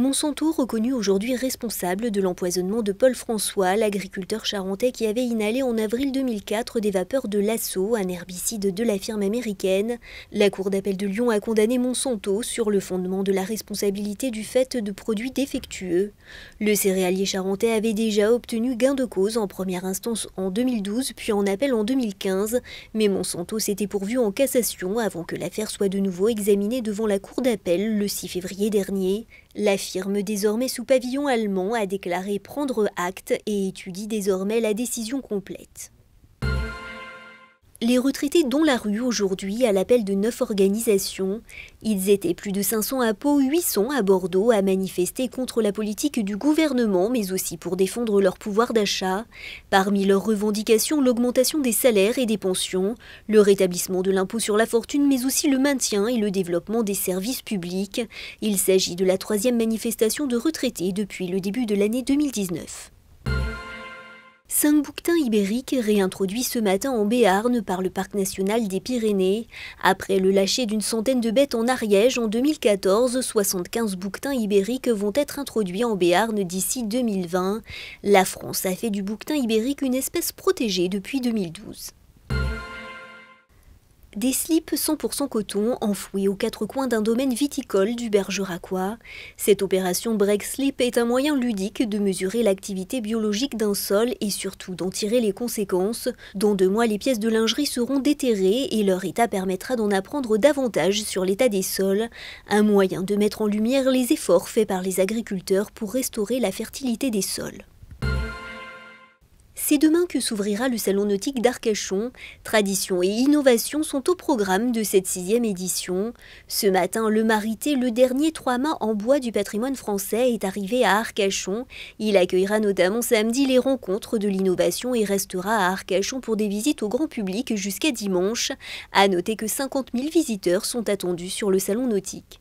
Monsanto reconnu aujourd'hui responsable de l'empoisonnement de Paul François, l'agriculteur charentais qui avait inhalé en avril 2004 des vapeurs de lasso, un herbicide de la firme américaine. La Cour d'appel de Lyon a condamné Monsanto sur le fondement de la responsabilité du fait de produits défectueux. Le céréalier charentais avait déjà obtenu gain de cause en première instance en 2012 puis en appel en 2015, mais Monsanto s'était pourvu en cassation avant que l'affaire soit de nouveau examinée devant la Cour d'appel le 6 février dernier. La firme, désormais sous pavillon allemand, a déclaré prendre acte et étudie désormais la décision complète. Les retraités dont la rue aujourd'hui à l'appel de neuf organisations. Ils étaient plus de 500 à Pau, 800 à Bordeaux à manifester contre la politique du gouvernement, mais aussi pour défendre leur pouvoir d'achat. Parmi leurs revendications, l'augmentation des salaires et des pensions, le rétablissement de l'impôt sur la fortune, mais aussi le maintien et le développement des services publics. Il s'agit de la troisième manifestation de retraités depuis le début de l'année 2019. Cinq bouquetins ibériques réintroduits ce matin en Béarn par le Parc national des Pyrénées. Après le lâcher d'une centaine de bêtes en Ariège en 2014, 75 bouquetins ibériques vont être introduits en Béarn d'ici 2020. La France a fait du bouquetin ibérique une espèce protégée depuis 2012. Des slips 100% coton enfouis aux quatre coins d'un domaine viticole du Bergeracois. Cette opération break slip est un moyen ludique de mesurer l'activité biologique d'un sol et surtout d'en tirer les conséquences. Dans deux mois, les pièces de lingerie seront déterrées et leur état permettra d'en apprendre davantage sur l'état des sols. Un moyen de mettre en lumière les efforts faits par les agriculteurs pour restaurer la fertilité des sols. C'est demain que s'ouvrira le Salon nautique d'Arcachon. Tradition et innovation sont au programme de cette sixième édition. Ce matin, le Marité, le dernier trois-mâts en bois du patrimoine français, est arrivé à Arcachon. Il accueillera notamment samedi les rencontres de l'innovation et restera à Arcachon pour des visites au grand public jusqu'à dimanche. À noter que 50 000 visiteurs sont attendus sur le Salon nautique.